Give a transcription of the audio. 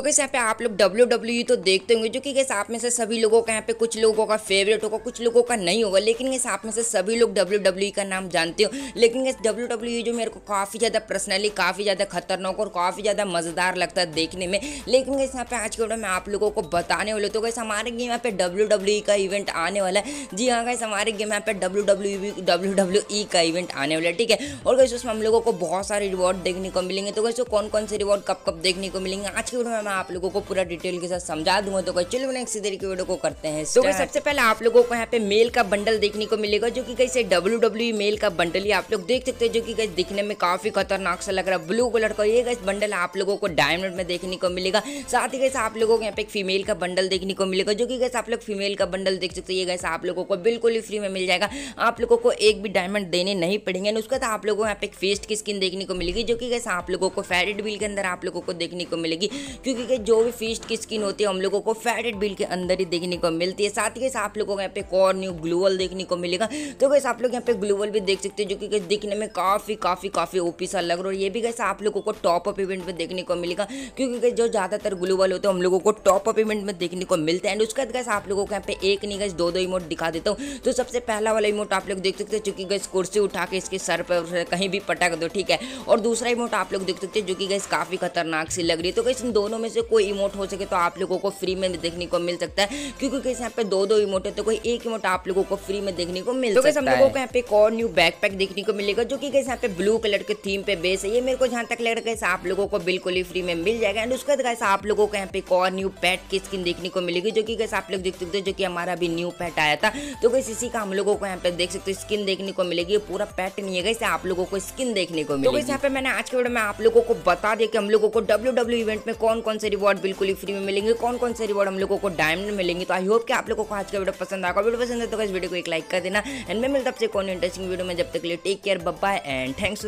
तो कैसे यहाँ पे आप लोग डब्ल्यू डब्ल्यू e तो देखते होंगे जो कि कैसे आप में से सभी लोगों का यहाँ पे कुछ लोगों का फेवरेट होगा कुछ लोगों का नहीं होगा लेकिन कैसे आप में से सभी लोग डब्ल्यू डब्ल्यू e का नाम जानते हो लेकिन कैसे डब्ल्यू डब्ल्यू जो मेरे को काफ़ी ज़्यादा पर्सनली काफ़ी ज़्यादा खतरनाक और काफ़ी ज़्यादा मज़ेदार लगता है देखने में लेकिन कैसे यहाँ पे आज के वीडियो में आप लोगों को बताने वाले तो कैसे हमारे गेम यहाँ पे डब्ल्यू डब्ल्यू e का इवेंट आने वाला है जी हाँ कैसे हमारे गेम यहाँ पे W W W W E का इवेंट आने वाला है ठीक है और कैसे उसमें हम लोगों को बहुत सारे रिवॉर्ड देखने को मिलेंगे तो कैसे कौन कौन से रिवॉर्ड कब कब देखने को मिलेंगे आज के वीडियो में मैं हाँ, आप लोगों को पूरा डिटेल के साथ समझा दूंगा तो चलो नेक्स्ट तरीके वीडियो को करते हैं तो सबसे पहले आप लोगों को यहाँ पे मेल का बंडल देखने को मिलेगा जो कि कैसे डब्ल्यू डब्ल्यू मेल का बंडल ही आप लोग देख सकते हैं जो कि कैसे दिखने में काफी खतरनाक सा लग रहा है ब्लू कलर का ये कैसे बंडल आप लोगों को डायमंड में देखने को मिलेगा साथ ही कैसे आप लोगों को यहाँ पे एक फीमेल का बंडल देखने को मिलेगा जो कि कैसे आप लोग फीमेल का बंडल देख सकते हैं ये कैसे आप लोगों को बिल्कुल ही फ्री में मिल जाएगा आप लोगों को एक भी डायमंड देने नहीं पड़ेंगे उसके बाद आप लोगों को यहाँ पे एक फेस्ट की स्किन देखने को मिलेगी जो कि कैसे आप लोगों को फेरिड बिल के अंदर आप लोगों को देखने को मिलेगी क्योंकि क्योंकि के जो भी फिश की स्किन होती है हम लोगों को फैटेड बिल के अंदर ही देखने को मिलती है साथ ही आप लोगों को यहाँ पे कॉर न्यू ग्लूवल देखने को मिलेगा तो कैसे आप लोग यहाँ पे ग्लूवल भी देख सकते हैं जो कि दिखने में काफ़ी काफ़ी काफ़ी ओपी सा लग रहा है ये भी कैसे आप लोगों को टॉप अप इवेंट में देखने को मिलेगा क्योंकि जो ज़्यादातर ग्लूवल होते हैं हम लोगों को टॉप अप इवेंट में देखने को मिलते हैं एंड उसके बाद कैसे आप लोगों को यहाँ पे एक नहीं गैस दो दो इमोट दिखा देता हूँ तो सबसे पहला वाला इमोट आप लोग देख सकते हैं चूंकि गैस कुर्सी उठा के इसके सर पर कहीं भी पटक दो ठीक है और दूसरा इमोट आप लोग देख सकते हैं जो कि गैस काफ़ी खतरनाक सी लग रही है तो कैसे इन दोनों में में से कोई इमोट हो सके तो आप लोगों को फ्री में देखने को मिल सकता है क्योंकि कैसे यहाँ पे दो दो इमोट है तो कोई एक इमोट आप लोगों को फ्री में देखने को मिल तो सकता हम लोगों को यहाँ पे एक और न्यू बैकपैक देखने को मिलेगा जो कि कैसे यहाँ पे ब्लू कलर के थीम पे बेस है ये मेरे को जहाँ तक लग रहा है आप लोगों को बिल्कुल ही फ्री में मिल जाएगा एंड उसके बाद कैसे आप लोगों को यहाँ पे एक और न्यू पैट की स्किन देखने को मिलेगी जो कि कैसे आप लोग देख सकते हो जो कि हमारा भी न्यू पैट आया था तो कैसे इसी का हम लोगों को यहाँ पे देख सकते हो स्किन देखने को मिलेगी पूरा पैट नहीं है कैसे आप लोगों को स्किन देखने को तो मिलेगी यहाँ पे मैंने आज के वीडियो में आप लोगों को बता दिया कि हम लोगों को डब्ल्यू इवेंट में कौन कौन से रिवॉर्ड बिल्कुल ही फ्री में मिलेंगे कौन कौन से रिवॉर्ड हम लोगों को डायमंड मिलेंगे तो आई होप कि आप लोगों को आज का वीडियो पसंद आएगा वीडियो पसंद है तो इस वीडियो को एक लाइक कर देना एंड मैं मिलता आपसे कौन इंटरेस्टिंग वीडियो में जब तक लिए टेक केयर बब्बा एंड थैंक्स